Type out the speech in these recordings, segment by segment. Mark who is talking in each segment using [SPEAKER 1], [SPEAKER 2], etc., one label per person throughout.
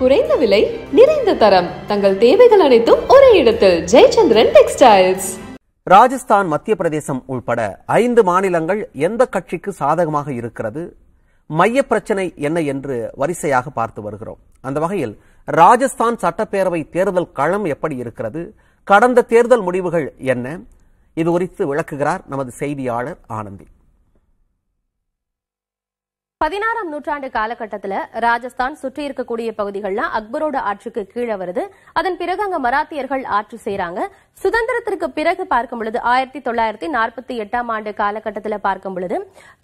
[SPEAKER 1] குறைந்த விலை நிறைந்த தரம் தங்கள் தேவைகள் அனைத்தும் ஒரே இடத்தில் ஜெயச்சந்திரன் டெக்ஸ்டைல்ஸ் ராஜஸ்தான் மத்திய பிரதேசம் உள்பட ஐந்து மாநிலங்கள் எந்த கட்சிக்கு சாதகமாக இருக்கிறது மைய பிரச்சனை என்ன என்று வரிசையாக பார்த்து வருகிறோம் அந்த வகையில் ராஜஸ்தான் சட்டப்பேரவை தேர்தல் களம் எப்படி இருக்கிறது கடந்த தேர்தல் முடிவுகள் என்ன இது குறித்து விளக்குகிறார் நமது செய்தியாளர் ஆனந்தி பதினாறாம் நூற்றாண்டு காலகட்டத்தில் ராஜஸ்தான் சுற்றி இருக்கக்கூடிய பகுதிகள்லாம் அக்பரோட ஆட்சிக்கு கீழே வருது அதன் பிறகு அங்க மராத்தியர்கள் ஆட்சி செய்யறாங்க சுதந்திரத்திற்கு பிறகு பார்க்கும் பொழுது ஆயிரத்தி தொள்ளாயிரத்தி நாற்பத்தி எட்டாம் ஆண்டு காலகட்டத்தில் பார்க்கும் பொழுது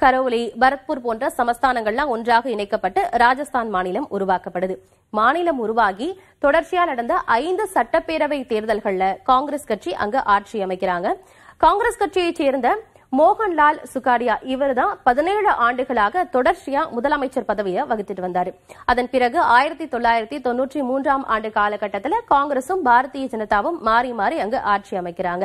[SPEAKER 1] கரோலி பரத்பூர் போன்ற சமஸ்தானங்கள்லாம் ஒன்றாக இணைக்கப்பட்டு ராஜஸ்தான் மாநிலம் உருவாக்கப்படுது மாநிலம் உருவாகி தொடர்ச்சியா நடந்த ஐந்து சட்டப்பேரவை தேர்தல்கள்ல காங்கிரஸ் கட்சி அங்கு ஆட்சி அமைக்கிறாங்க காங்கிரஸ் கட்சியைச் சேர்ந்த மோகன்லால் சுகாரியா இவர் பதினேழு ஆண்டுகளாக தொடர்ச்சியா முதலமைச்சர் பதவியை வகித்துட்டு வந்தார் அதன் பிறகு ஆயிரத்தி தொள்ளாயிரத்தி தொன்னூற்றி மூன்றாம் ஆண்டு காலகட்டத்தில் காங்கிரசும் பாரதிய ஜனதாவும் மாறி மாறி அங்கு ஆட்சி அமைக்கிறாங்க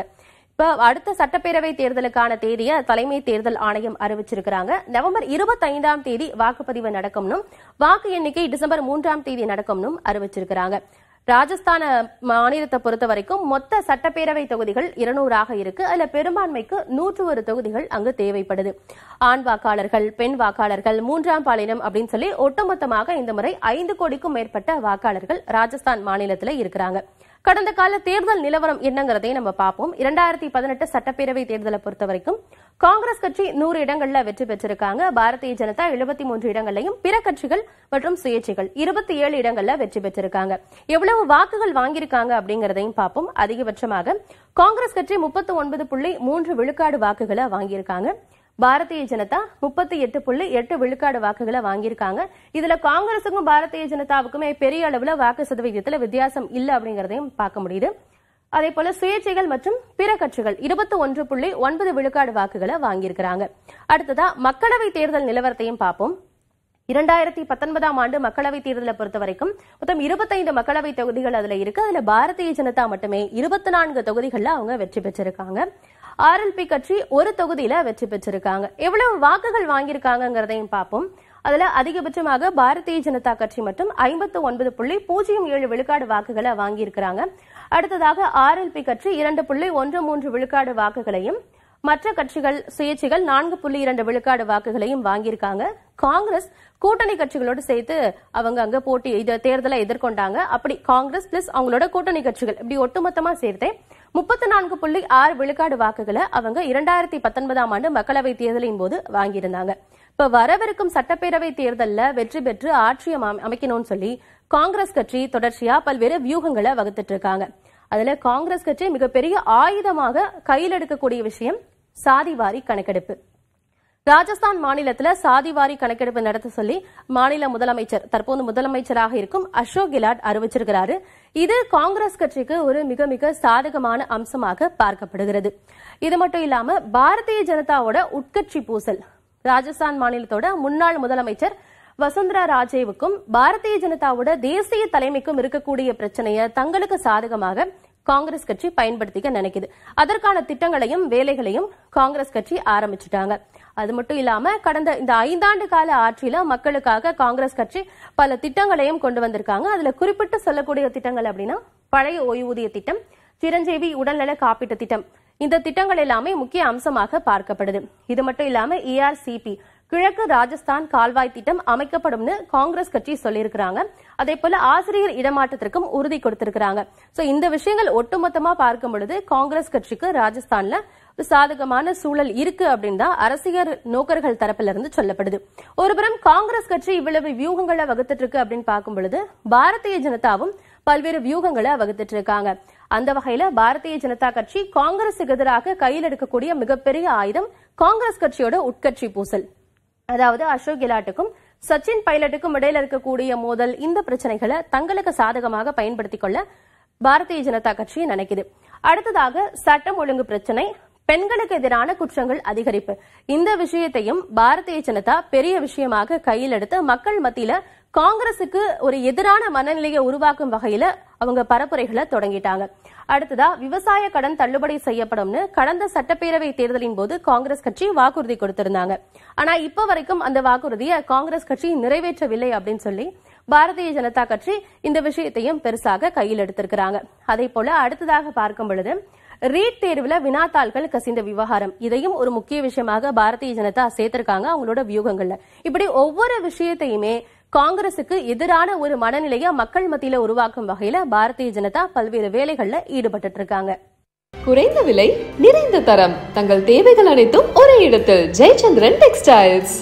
[SPEAKER 1] இப்போ அடுத்த சட்டப்பேரவை தேர்தலுக்கான தேதியை தலைமை தேர்தல் ஆணையம் அறிவிச்சிருக்கிறாங்க நவம்பர் இருபத்தி ஐந்தாம் தேதி வாக்குப்பதிவு நடக்கும்னும் வாக்கு எண்ணிக்கை டிசம்பர் மூன்றாம் தேதி நடக்கும்னும் அறிவிச்சிருக்கிறாங்க ராஜஸ்தான மாநிலத்தை பொறுத்த வரைக்கும் மொத்த சட்டப்பேரவை தொகுதிகள் இருநூறாக இருக்கு அதுல பெரும்பான்மைக்கு நூற்று ஒரு தொகுதிகள் அங்கு தேவைப்படுது ஆண் வாக்காளர்கள் பெண் வாக்காளர்கள் மூன்றாம் பாலினம் அப்படின்னு சொல்லி ஒட்டுமொத்தமாக இந்த முறை ஐந்து கோடிக்கும் மேற்பட்ட வாக்காளர்கள் ராஜஸ்தான் மாநிலத்தில் இருக்கிறாங்க கடந்த கால தேர்தல் நிலவரம் என்னங்கிறதையும் நம்ம பார்ப்போம் இரண்டாயிரத்தி பதினெட்டு சட்டப்பேரவை தேர்தலை பொறுத்த வரைக்கும் காங்கிரஸ் கட்சி நூறு இடங்களில் வெற்றி பெற்றிருக்காங்க பாரதிய ஜனதா எழுபத்தி மூன்று இடங்களிலையும் பிற கட்சிகள் மற்றும் சுயேட்சைகள் இருபத்தி ஏழு இடங்களில் வெற்றி பெற்றிருக்காங்க எவ்வளவு வாக்குகள் வாங்கியிருக்காங்க அப்படிங்கறதையும் பார்ப்போம் அதிகபட்சமாக காங்கிரஸ் கட்சி முப்பத்தி ஒன்பது புள்ளி மூன்று விழுக்காடு வாக்குகளை வாங்கியிருக்காங்க பாரதிய ஜனதா முப்பத்தி எட்டு புள்ளி எட்டு விழுக்காடு வாக்குகளை வாங்கியிருக்காங்க இதுல காங்கிரசுக்கும் பாரதிய ஜனதாவுக்குமே பெரிய அளவுல வாக்கு சதவிகிதத்துல வித்தியாசம் இல்லை அப்படிங்கறதையும் பார்க்க முடியுது அதே போல சுயேட்சைகள் மற்றும் பிற கட்சிகள் இருபத்தி ஒன்று புள்ளி ஒன்பது விழுக்காடு வாக்குகளை வாங்கியிருக்கிறாங்க அடுத்ததா மக்களவை தேர்தல் நிலவரத்தையும் பார்ப்போம் இரண்டாயிரத்தி பத்தொன்பதாம் ஆண்டு மக்களவை தேர்தலை பொறுத்த வரைக்கும் மொத்தம் இருபத்தைந்து மக்களவை தொகுதிகள் அதுல இருக்கு அதுல பாரதிய ஜனதா மட்டுமே இருபத்தி நான்கு தொகுதிகளில் அவங்க வெற்றி பெற்றிருக்காங்க ஆர்எல்பி கட்சி ஒரு தொகுதியில வெற்றி பெற்றிருக்காங்க எவ்வளவு வாக்குகள் வாங்கியிருக்காங்கிறதையும் பார்ப்போம் அதுல அதிகபட்சமாக பாரதிய ஜனதா கட்சி மட்டும் ஐம்பத்து ஒன்பது புள்ளி பூஜ்ஜியம் ஏழு விழுக்காடு வாக்குகளை வாங்கியிருக்கிறாங்க அடுத்ததாக ஆர்எல்பி கட்சி இரண்டு புள்ளி ஒன்று மூன்று விழுக்காடு வாக்குகளையும் மற்ற கட்சிகள் சுயேட்சிகள் நான்கு புள்ளி இரண்டு விழுக்காடு வாக்குகளையும் வாங்கியிருக்காங்க காங்கிரஸ் கூட்டணி கட்சிகளோடு சேர்த்து அவங்க அங்க போட்டி தேர்தலை எதிர்கொண்டாங்க அப்படி காங்கிரஸ் பிளஸ் அவங்களோட கூட்டணி கட்சிகள் இப்படி ஒட்டுமொத்தமா சேர்த்தே முப்பத்தி நான்கு புள்ளி ஆறு விழுக்காடு வாக்குகளை அவங்க இரண்டாயிரத்தி பத்தொன்பதாம் ஆண்டு மக்களவை தேர்தலின் போது வாங்கியிருந்தாங்க இப்ப வரவிருக்கும் சட்டப்பேரவை தேர்தலில் வெற்றி பெற்று ஆட்சி அமைக்கணும்னு சொல்லி காங்கிரஸ் கட்சி தொடர்ச்சியா பல்வேறு வியூகங்களை வகுத்துட்டு இருக்காங்க அதுல காங்கிரஸ் கட்சி மிகப்பெரிய ஆயுதமாக கையில் எடுக்கக்கூடிய விஷயம் சாதிவாரி கணக்கெடுப்பு ராஜஸ்தான் மாநிலத்தில் சாதிவாரி கணக்கெடுப்பு நடத்த சொல்லி மாநில முதலமைச்சர் தற்போது முதலமைச்சராக இருக்கும் அசோக் கெலாட் அறிவிச்சிருக்கிறாரு இது காங்கிரஸ் கட்சிக்கு ஒரு மிக மிக சாதகமான அம்சமாக பார்க்கப்படுகிறது இது மட்டும் இல்லாமல் பாரதிய ஜனதாவோட உட்கட்சி பூசல் ராஜஸ்தான் மாநிலத்தோட முன்னாள் முதலமைச்சர் வசுந்தரா ராஜேவுக்கும் பாரதிய ஜனதாவோட தேசிய தலைமைக்கும் இருக்கக்கூடிய பிரச்சனையை தங்களுக்கு சாதகமாக காங்கிரஸ் கட்சி பயன்படுத்திக்க நினைக்குது அதற்கான திட்டங்களையும் வேலைகளையும் காங்கிரஸ் கட்சி ஆரம்பிச்சுட்டாங்க அது மட்டும் இல்லாம கடந்த இந்த ஐந்தாண்டு கால ஆட்சியில மக்களுக்காக காங்கிரஸ் கட்சி பல திட்டங்களையும் கொண்டு வந்திருக்காங்க அதுல குறிப்பிட்டு சொல்லக்கூடிய திட்டங்கள் அப்படின்னா பழைய ஓய்வூதிய திட்டம் சிரஞ்சீவி உடல்நல காப்பீட்டு திட்டம் இந்த திட்டங்கள் எல்லாமே முக்கிய அம்சமாக பார்க்கப்படுது இது மட்டும் இல்லாம சிபி e கிழக்கு ராஜஸ்தான் கால்வாய் திட்டம் அமைக்கப்படும்னு காங்கிரஸ் கட்சி சொல்லியிருக்கிறாங்க அதே போல ஆசிரியர் இடமாற்றத்திற்கும் உறுதி கொடுத்திருக்கிறாங்க சோ இந்த விஷயங்கள் ஒட்டுமொத்தமா பார்க்கும் பொழுது காங்கிரஸ் கட்சிக்கு ராஜஸ்தான்ல சாதகமான சூழல் இருக்கு அப்படின்னு தான் அரசியல் நோக்கர்கள் தரப்பிலிருந்து இருந்து சொல்லப்படுது ஒருபுறம் காங்கிரஸ் கட்சி இவ்வளவு வியூகங்களை வகுத்துட்டு இருக்கு அப்படின்னு பார்க்கும் பொழுது பாரதிய ஜனதாவும் பல்வேறு வியூகங்களை வகுத்துட்டு இருக்காங்க அந்த வகையில பாரதிய ஜனதா கட்சி காங்கிரஸுக்கு எதிராக கையில் எடுக்கக்கூடிய மிகப்பெரிய ஆயுதம் காங்கிரஸ் கட்சியோட உட்கட்சி பூசல் அதாவது அசோக் கெலாட்டுக்கும் சச்சின் பைலட்டுக்கும் இடையில இருக்கக்கூடிய மோதல் இந்த பிரச்சனைகளை தங்களுக்கு சாதகமாக பயன்படுத்திக் கொள்ள பாரதிய ஜனதா கட்சி நினைக்குது அடுத்ததாக சட்டம் ஒழுங்கு பிரச்சனை பெண்களுக்கு எதிரான குற்றங்கள் அதிகரிப்பு இந்த விஷயத்தையும் பாரதிய ஜனதா பெரிய விஷயமாக கையில் எடுத்து மக்கள் மத்தியில காங்கிரசுக்கு ஒரு எதிரான மனநிலையை உருவாக்கும் வகையில அவங்க பரப்புரைகளை தொடங்கிட்டாங்க அடுத்ததா விவசாய கடன் தள்ளுபடி செய்யப்படும்னு கடந்த சட்டப்பேரவை தேர்தலின் போது காங்கிரஸ் கட்சி வாக்குறுதி கொடுத்திருந்தாங்க ஆனா இப்ப வரைக்கும் அந்த வாக்குறுதியை காங்கிரஸ் கட்சி நிறைவேற்றவில்லை அப்படின்னு சொல்லி பாரதிய ஜனதா கட்சி இந்த விஷயத்தையும் பெருசாக கையில் எடுத்திருக்கிறாங்க அதே போல அடுத்ததாக பார்க்கும் பொழுது ரீட் தேர்வில் வினாத்தாள்கள் கசிந்த விவகாரம் இதையும் ஒரு முக்கிய விஷயமாக பாரதிய ஜனதா சேர்த்திருக்காங்க அவங்களோட வியூகங்கள்ல இப்படி ஒவ்வொரு விஷயத்தையுமே காங்கிரசுக்கு எதிரான ஒரு மனநிலையை மக்கள் மத்தியில உருவாக்கும் வகையில பாரதிய ஜனதா பல்வேறு வேலைகள்ல ஈடுபட்டு இருக்காங்க குறைந்த விலை நிறைந்த தரம் தங்கள் தேவைகள் அனைத்தும் ஒரே இடத்தில் ஜெயச்சந்திரன் டெக்ஸ்டைல்ஸ்